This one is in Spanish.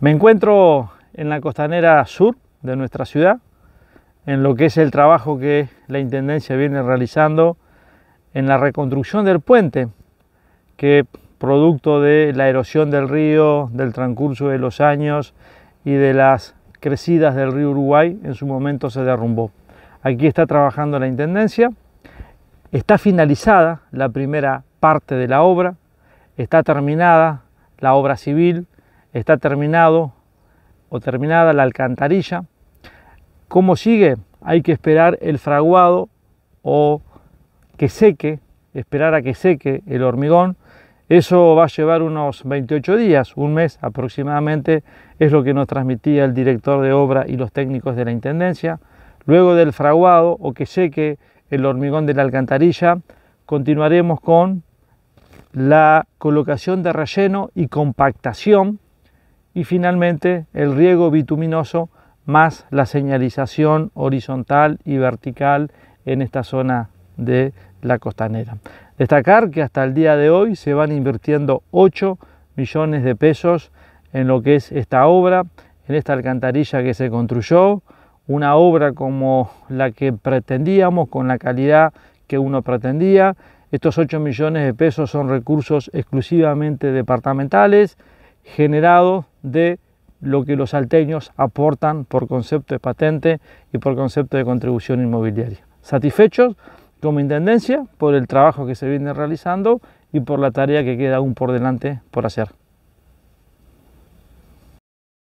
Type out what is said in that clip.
Me encuentro en la costanera sur de nuestra ciudad, en lo que es el trabajo que la Intendencia viene realizando en la reconstrucción del puente, que producto de la erosión del río, del transcurso de los años y de las crecidas del río Uruguay, en su momento se derrumbó. Aquí está trabajando la Intendencia, está finalizada la primera parte de la obra, está terminada la obra civil, está terminado o terminada la alcantarilla. ¿Cómo sigue? Hay que esperar el fraguado o que seque, esperar a que seque el hormigón. Eso va a llevar unos 28 días, un mes aproximadamente, es lo que nos transmitía el director de obra y los técnicos de la Intendencia. Luego del fraguado o que seque el hormigón de la alcantarilla, continuaremos con la colocación de relleno y compactación y finalmente el riego bituminoso más la señalización horizontal y vertical en esta zona de la costanera. Destacar que hasta el día de hoy se van invirtiendo 8 millones de pesos en lo que es esta obra, en esta alcantarilla que se construyó, una obra como la que pretendíamos, con la calidad que uno pretendía. Estos 8 millones de pesos son recursos exclusivamente departamentales, generado de lo que los salteños aportan por concepto de patente y por concepto de contribución inmobiliaria. Satisfechos como Intendencia por el trabajo que se viene realizando y por la tarea que queda aún por delante por hacer.